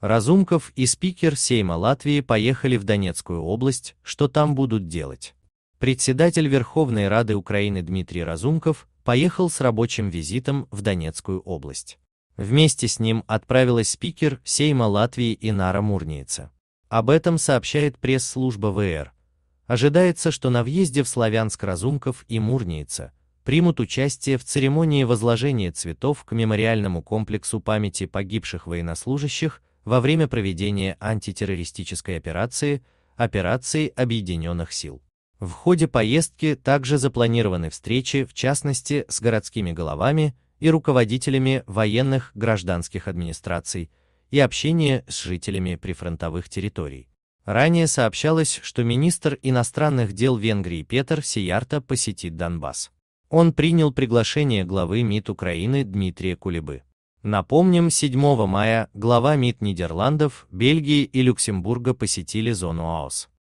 Разумков и спикер Сейма Латвии поехали в Донецкую область, что там будут делать. Председатель Верховной Рады Украины Дмитрий Разумков поехал с рабочим визитом в Донецкую область. Вместе с ним отправилась спикер Сейма Латвии Инара Мурниеца. Об этом сообщает пресс-служба ВР. Ожидается, что на въезде в Славянск Разумков и Мурниеца примут участие в церемонии возложения цветов к мемориальному комплексу памяти погибших военнослужащих во время проведения антитеррористической операции, операции Объединенных сил. В ходе поездки также запланированы встречи, в частности, с городскими головами и руководителями военных гражданских администраций и общение с жителями прифронтовых территорий. Ранее сообщалось, что министр иностранных дел Венгрии Петр Сиярта посетит Донбасс. Он принял приглашение главы МИД Украины Дмитрия Кулебы. Напомним, 7 мая глава МИД Нидерландов, Бельгии и Люксембурга посетили зону АОС.